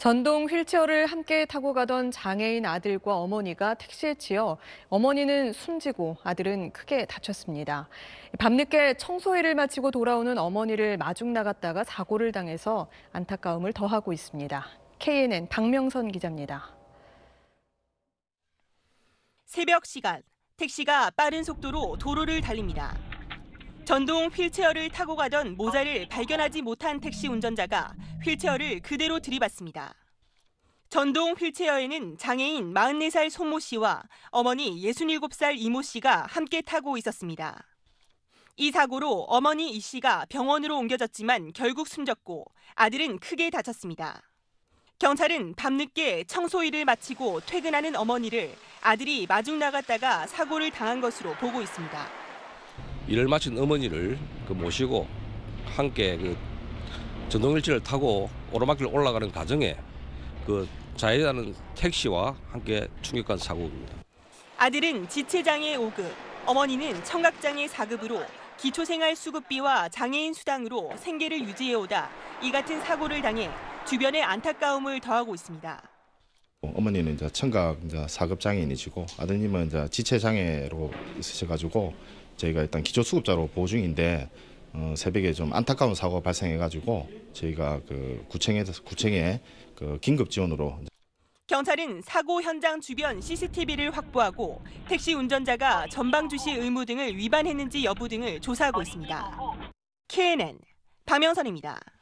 전동 휠체어를 함께 타고 가던 장애인 아들과 어머니가 택시에 치여 어머니는 숨지고 아들은 크게 다쳤습니다. 밤늦게 청소일을 마치고 돌아오는 어머니를 마중 나갔다가 사고를 당해서 안타까움을 더하고 있습니다. KNN 박명선 기자입니다. 새벽 시간 택시가 빠른 속도로 도로를 달립니다. 전동 휠체어를 타고 가던 모자를 발견하지 못한 택시 운전자가 휠체어를 그대로 들이받습니다. 전동 휠체어에는 장애인 44살 손모 씨와 어머니 67살 이모 씨가 함께 타고 있었습니다. 이 사고로 어머니 이 씨가 병원으로 옮겨졌지만 결국 숨졌고 아들은 크게 다쳤습니다. 경찰은 밤늦게 청소 일을 마치고 퇴근하는 어머니를 아들이 마중 나갔다가 사고를 당한 것으로 보고 있습니다. 일을 마친 어머니를 그 모시고 함께 그 전동일지를 타고 오르막길 올라가는 과정에 그 자해자는 택시와 함께 충격한 사고입니다. 아들은 지체장애 5급, 어머니는 청각장애 4급으로 기초생활수급비와 장애인 수당으로 생계를 유지해오다 이 같은 사고를 당해 주변의 안타까움을 더하고 있습니다. 어, 어머니는 이제 청각 이제 사급 장애인이시고 아드님은 이제 지체 장애로 있으셔가지고 저희가 일단 기초 수급자로 보호 중인데 어, 새벽에 좀 안타까운 사고가 발생해가지고 저희가 그 구청에서 구청에 그 긴급 지원으로. 경찰은 사고 현장 주변 CCTV를 확보하고 택시 운전자가 전방 주시 의무 등을 위반했는지 여부 등을 조사하고 있습니다. KNN 박명선입니다.